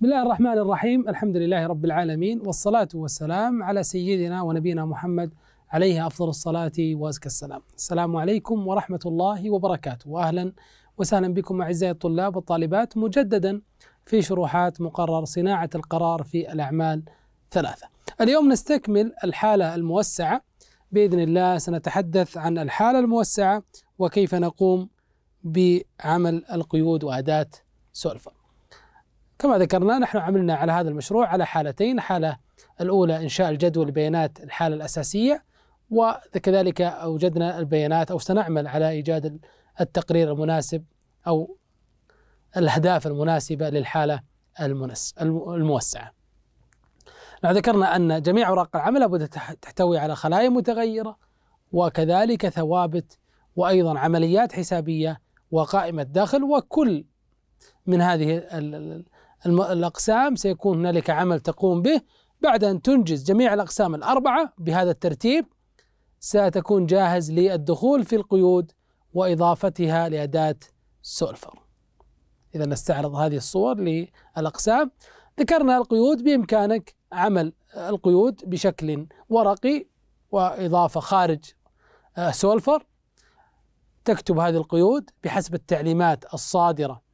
بسم الله الرحمن الرحيم الحمد لله رب العالمين والصلاة والسلام على سيدنا ونبينا محمد عليه أفضل الصلاة وأزكى السلام السلام عليكم ورحمة الله وبركاته وأهلا وسهلا بكم أعزائي الطلاب والطالبات مجددا في شروحات مقرر صناعة القرار في الأعمال ثلاثة اليوم نستكمل الحالة الموسعة بإذن الله سنتحدث عن الحالة الموسعة وكيف نقوم بعمل القيود وأداة سولفر كما ذكرنا نحن عملنا على هذا المشروع على حالتين الحالة الأولى إنشاء الجدول بيانات الحالة الأساسية وكذلك أوجدنا البيانات أو سنعمل على إيجاد التقرير المناسب أو الأهداف المناسبة للحالة الموسعة ذكرنا أن جميع أوراق العمل لابد تحتوي على خلايا متغيرة وكذلك ثوابت وأيضا عمليات حسابية وقائمة دخل وكل من هذه الأقسام سيكون هنالك عمل تقوم به بعد أن تنجز جميع الأقسام الأربعة بهذا الترتيب ستكون جاهز للدخول في القيود وإضافتها لأداة سولفر إذا نستعرض هذه الصور للأقسام ذكرنا القيود بإمكانك عمل القيود بشكل ورقي وإضافة خارج آه، سولفر تكتب هذه القيود بحسب التعليمات الصادرة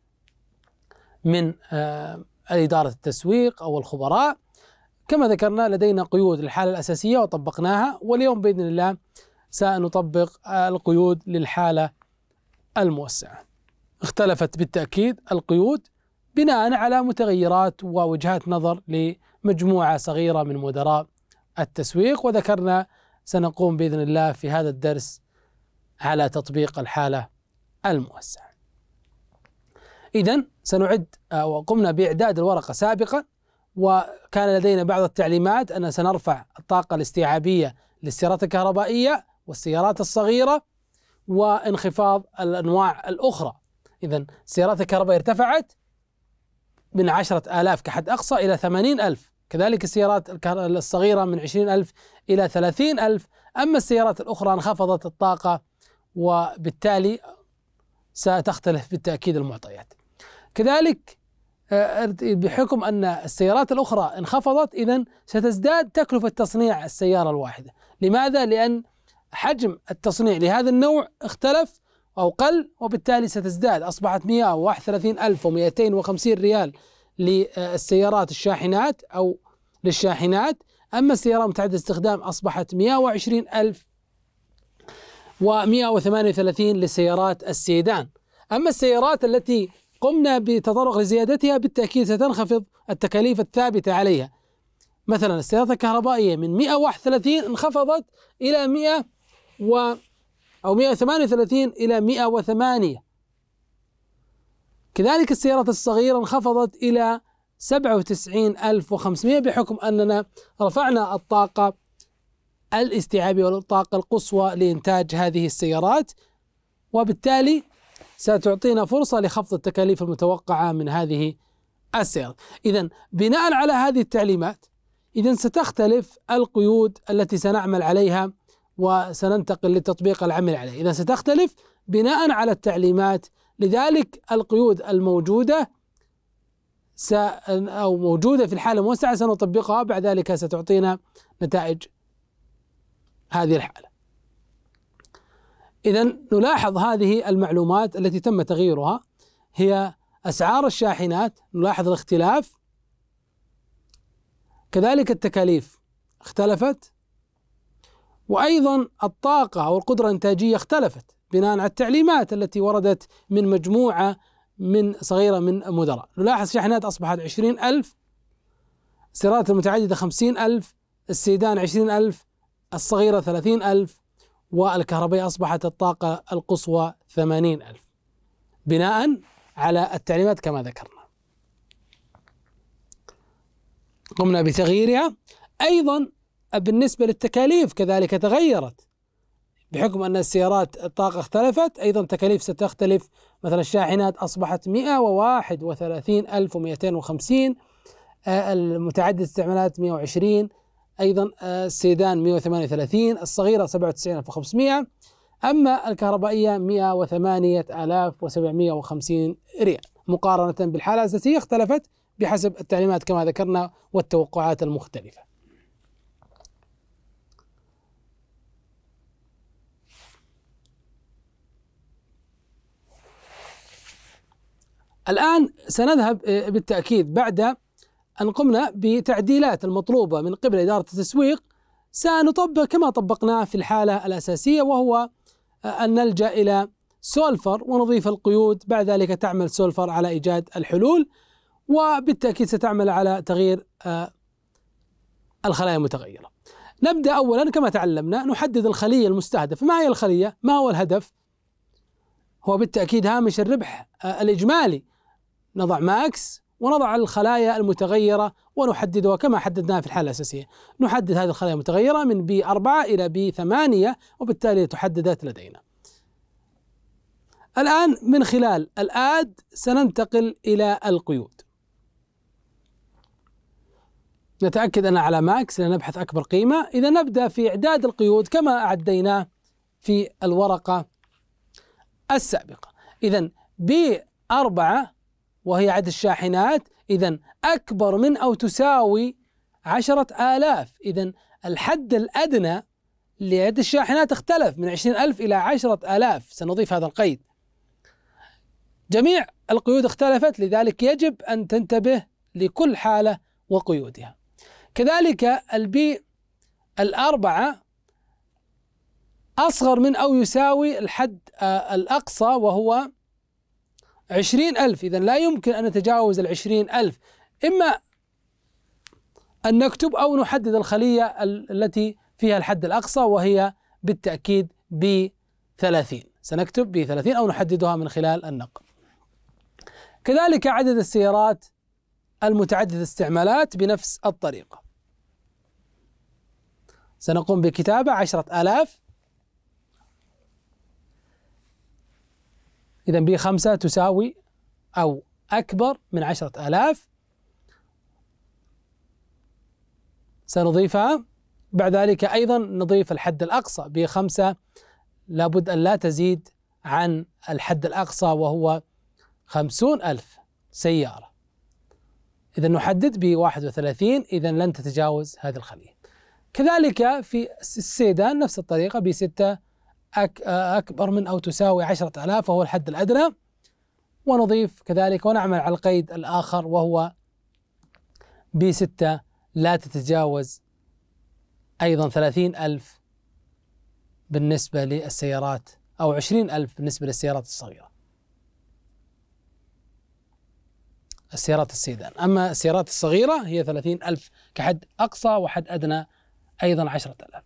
من آه، إدارة التسويق أو الخبراء كما ذكرنا لدينا قيود للحالة الأساسية وطبقناها واليوم بإذن الله سنطبق آه، القيود للحالة الموسعة اختلفت بالتأكيد القيود بناء على متغيرات ووجهات نظر لمجموعة صغيرة من مدراء التسويق وذكرنا سنقوم بإذن الله في هذا الدرس على تطبيق الحالة الموسعة إذا سنعد آه، وقمنا بإعداد الورقة سابقا وكان لدينا بعض التعليمات أن سنرفع الطاقة الاستيعابية للسيارات الكهربائية والسيارات الصغيرة وانخفاض الأنواع الأخرى إذا السيارات الكهربائية ارتفعت من عشرة آلاف كحد أقصى إلى ثمانين ألف كذلك السيارات الصغيرة من عشرين ألف إلى ثلاثين ألف أما السيارات الأخرى انخفضت الطاقة وبالتالي ستختلف بالتأكيد المعطيات كذلك آه، بحكم أن السيارات الأخرى انخفضت إذا ستزداد تكلفة تصنيع السيارة الواحدة لماذا؟ لأن حجم التصنيع لهذا النوع اختلف أو قل وبالتالي ستزداد أصبحت 131 ألف و250 ريال للسيارات الشاحنات أو للشاحنات أما السيارة متعددة الاستخدام أصبحت 120 ألف و138 للسيارات السيدان أما السيارات التي قمنا بتطرق لزيادتها بالتأكيد ستنخفض التكاليف الثابتة عليها مثلا السيارات الكهربائية من 131 انخفضت إلى 100 و أو 138 إلى 108 كذلك السيارات الصغيرة انخفضت إلى 97500 بحكم أننا رفعنا الطاقة الاستيعابية والطاقة القصوى لإنتاج هذه السيارات وبالتالي ستعطينا فرصة لخفض التكاليف المتوقعة من هذه السيارة إذا بناء على هذه التعليمات إذا ستختلف القيود التي سنعمل عليها وسننتقل للتطبيق العمل عليه إذا ستختلف بناء على التعليمات لذلك القيود الموجودة س أو موجودة في الحالة الموسعة سنطبقها بعد ذلك ستعطينا نتائج هذه الحالة إذا نلاحظ هذه المعلومات التي تم تغييرها هي أسعار الشاحنات نلاحظ الاختلاف كذلك التكاليف اختلفت وأيضا الطاقة أو القدرة الإنتاجية اختلفت بناء على التعليمات التي وردت من مجموعة من صغيرة من مدراء نلاحظ شاحنات أصبحت عشرين ألف السيارات المتعددة خمسين ألف السيدان عشرين ألف الصغيرة ثلاثين ألف والكهربية أصبحت الطاقة القصوى 80 ألف بناء على التعليمات كما ذكرنا قمنا بتغييرها أيضا بالنسبة للتكاليف كذلك تغيرت بحكم أن السيارات الطاقة اختلفت أيضا تكاليف ستختلف مثلا الشاحنات أصبحت 131 ألف ومئتين وخمسين آه، المتعدد استعمالات 120 أيضا آه، السيدان 138 الصغيرة 97500 أما الكهربائية 108750 ريال مقارنة بالحالة الأساسية اختلفت بحسب التعليمات كما ذكرنا والتوقعات المختلفة الآن سنذهب آه، بالتأكيد بعد أن قمنا بتعديلات المطلوبة من قبل إدارة التسويق سنطبق كما طبقناه في الحالة الأساسية وهو آه، أن نلجأ إلى سولفر ونضيف القيود بعد ذلك تعمل سولفر على إيجاد الحلول وبالتأكيد ستعمل على تغيير آه، الخلايا المتغيرة نبدأ أولا كما تعلمنا نحدد الخلية المستهدفة ما هي الخلية؟ ما هو الهدف؟ هو بالتأكيد هامش الربح آه، الإجمالي نضع ماكس ونضع الخلايا المتغيرة ونحددها كما حددناها في الحالة الأساسية نحدد هذه الخلايا المتغيرة من بي 4 إلى بي 8 وبالتالي تحددت لدينا الآن من خلال الآد سننتقل إلى القيود نتأكد أن على ماكس لنبحث أكبر قيمة إذا نبدأ في إعداد القيود كما أعديناه في الورقة السابقة إذا بي B4 وهي عدد الشاحنات إذا أكبر من أو تساوي عشرة آلاف إذا الحد الأدنى لعدد الشاحنات اختلف من عشرين ألف إلى عشرة آلاف سنضيف هذا القيد جميع القيود اختلفت لذلك يجب أن تنتبه لكل حالة وقيودها كذلك البي الأربعة أصغر من أو يساوي الحد آه، الأقصى وهو عشرين ألف إذا لا يمكن أن نتجاوز العشرين ألف إما أن نكتب أو نحدد الخلية التي فيها الحد الأقصى وهي بالتأكيد 30 سنكتب 30 أو نحددها من خلال النقل كذلك عدد السيارات المتعددة الاستعمالات بنفس الطريقة سنقوم بكتابة عشرة آلاف إذا بي 5 تساوي أو أكبر من 10000 سنضيفها بعد ذلك أيضا نضيف الحد الأقصى بي 5 لابد أن لا تزيد عن الحد الأقصى وهو 50000 سيارة إذا نحدد ب 31 إذا لن تتجاوز هذه الخلية كذلك في السيدان نفس الطريقة ب 6 أكبر من أو تساوي عشرة آلاف وهو الحد الأدنى ونضيف كذلك ونعمل على القيد الآخر وهو ب 6 لا تتجاوز أيضا ثلاثين ألف بالنسبة للسيارات أو عشرين ألف بالنسبة للسيارات الصغيرة السيارات السيدان أما السيارات الصغيرة هي ثلاثين ألف كحد أقصى وحد أدنى أيضا عشرة ألاف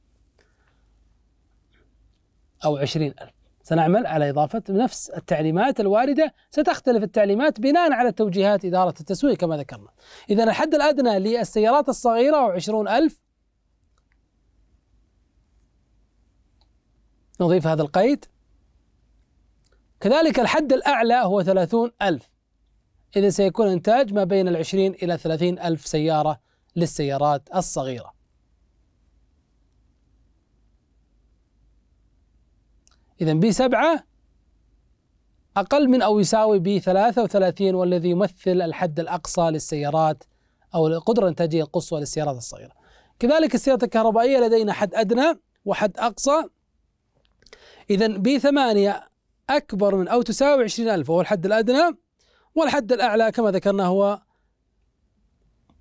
أو عشرين ألف سنعمل على إضافة نفس التعليمات الواردة ستختلف التعليمات بناء على توجيهات إدارة التسويق كما ذكرنا إذا الحد الأدنى للسيارات الصغيرة هو عشرون ألف نضيف هذا القيد كذلك الحد الأعلى هو ثلاثون ألف إذا سيكون إنتاج ما بين العشرين إلى ثلاثين ألف سيارة للسيارات الصغيرة إذا بي سبعة أقل من أو يساوي بي 33 والذي يمثل الحد الأقصى للسيارات أو القدرة الإنتاجية القصوى للسيارات الصغيرة كذلك السيارات الكهربائية لدينا حد أدنى وحد أقصى إذا بي 8 أكبر من أو تساوي 20000 وهو الحد الأدنى والحد الأعلى كما ذكرنا هو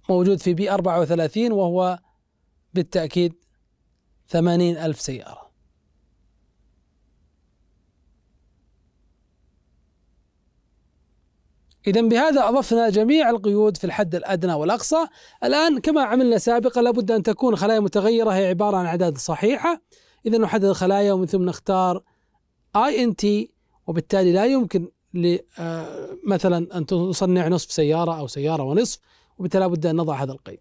موجود في بي 34 وهو بالتأكيد 80000 سيارة إذا بهذا أضفنا جميع القيود في الحد الأدنى والأقصى الآن كما عملنا سابقا لابد أن تكون خلايا متغيرة هي عبارة عن أعداد صحيحة إذا نحدد الخلايا ومن ثم نختار اي ان تي وبالتالي لا يمكن آه، مثلا ان تصنع نصف سياره او سياره ونصف وبالتالي لابد ان نضع هذا القيد.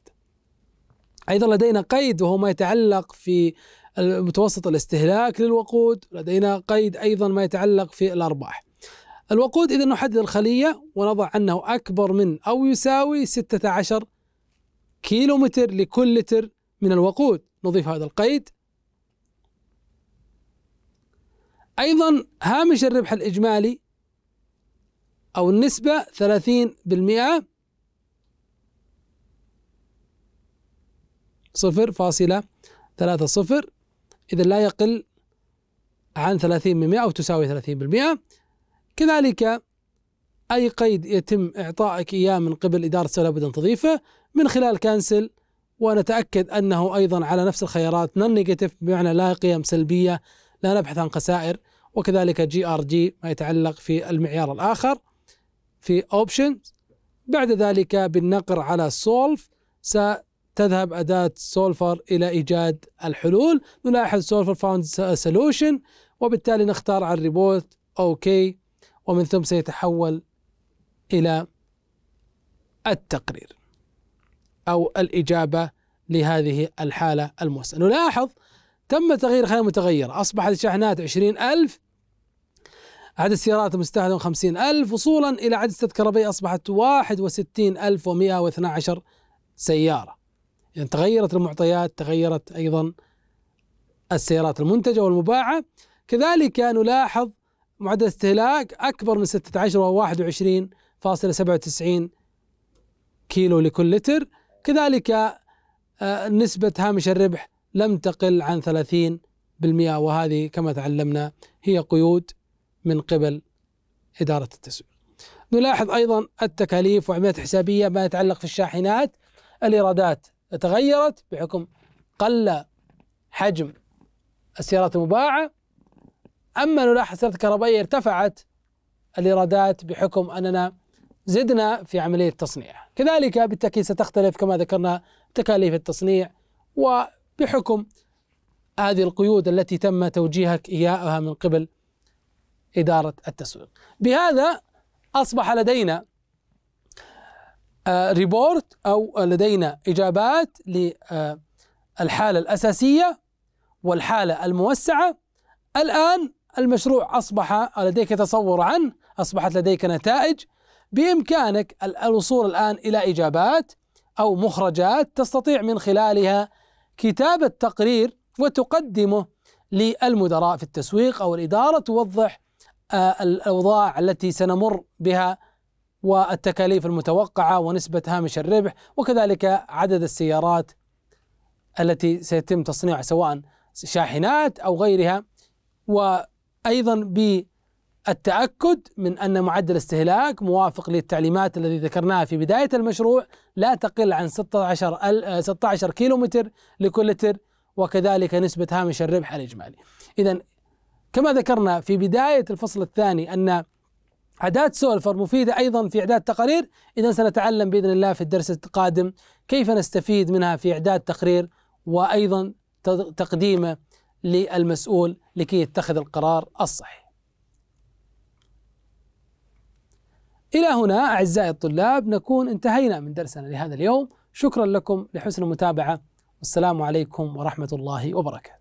ايضا لدينا قيد وهو ما يتعلق في متوسط الاستهلاك للوقود، لدينا قيد ايضا ما يتعلق في الارباح. الوقود إذا نحدد الخلية ونضع أنه أكبر من أو يساوي 16 كيلومتر لكل لتر من الوقود نضيف هذا القيد أيضا هامش الربح الإجمالي أو النسبة 30% صفر فاصلة ثلاثة صفر إذا لا يقل عن 30% أو تساوي 30% كذلك أي قيد يتم إعطائك إياه من قبل إدارة لا بدون أن تضيفه من خلال كانسل ونتأكد أنه أيضا على نفس الخيارات نون نيجاتيف بمعنى لا قيم سلبية لا نبحث عن خسائر وكذلك جي ار جي ما يتعلق في المعيار الآخر في اوبشن بعد ذلك بالنقر على سولف ستذهب أداة سولفر إلى إيجاد الحلول نلاحظ سولفر فاوند سولوشن وبالتالي نختار على الريبوت أوكي ومن ثم سيتحول إلى التقرير أو الإجابة لهذه الحالة الموسعة نلاحظ تم تغيير خانة متغيرة أصبحت الشاحنات عشرين ألف عدد السيارات المستهدفه خمسين ألف وصولا إلى عدد التذكرة الربيع أصبحت واحد وستين ألف ومئة واثنى عشر سيارة يعني تغيرت المعطيات تغيرت أيضا السيارات المنتجة والمباعة كذلك نلاحظ معدل استهلاك أكبر من 16 وهو 21.97 كيلو لكل لتر كذلك آه، نسبة هامش الربح لم تقل عن 30% وهذه كما تعلمنا هي قيود من قبل إدارة التسويق نلاحظ أيضا التكاليف وعمليات حسابية ما يتعلق في الشاحنات الإيرادات تغيرت بحكم قل حجم السيارات المباعة أما نلاحظ السيارات الكهربائية ارتفعت الإيرادات بحكم أننا زدنا في عملية التصنيع كذلك بالتأكيد ستختلف كما ذكرنا تكاليف التصنيع وبحكم هذه القيود التي تم توجيهك إياها من قبل إدارة التسويق بهذا أصبح لدينا ريبورت آه، أو لدينا إجابات للحالة الأساسية والحالة الموسعة الآن المشروع أصبح لديك تصور عنه أصبحت لديك نتائج بإمكانك الوصول الآن إلى إجابات أو مخرجات تستطيع من خلالها كتابة تقرير وتقدمه للمدراء في التسويق أو الإدارة توضح آه، الأوضاع التي سنمر بها والتكاليف المتوقعة ونسبة هامش الربح وكذلك عدد السيارات التي سيتم تصنيعها سواء شاحنات أو غيرها و أيضا بالتأكد من أن معدل استهلاك موافق للتعليمات الذي ذكرناها في بداية المشروع لا تقل عن 16 16 آه، كيلومتر لكل لتر وكذلك نسبة هامش الربح الإجمالي إذا كما ذكرنا في بداية الفصل الثاني أن أداة سولفر مفيدة أيضا في إعداد تقارير إذا سنتعلم بإذن الله في الدرس القادم كيف نستفيد منها في إعداد تقرير وأيضا تقديمه للمسؤول لكي يتخذ القرار الصحيح. إلى هنا أعزائي الطلاب نكون انتهينا من درسنا لهذا اليوم، شكرا لكم لحسن المتابعة والسلام عليكم ورحمة الله وبركاته.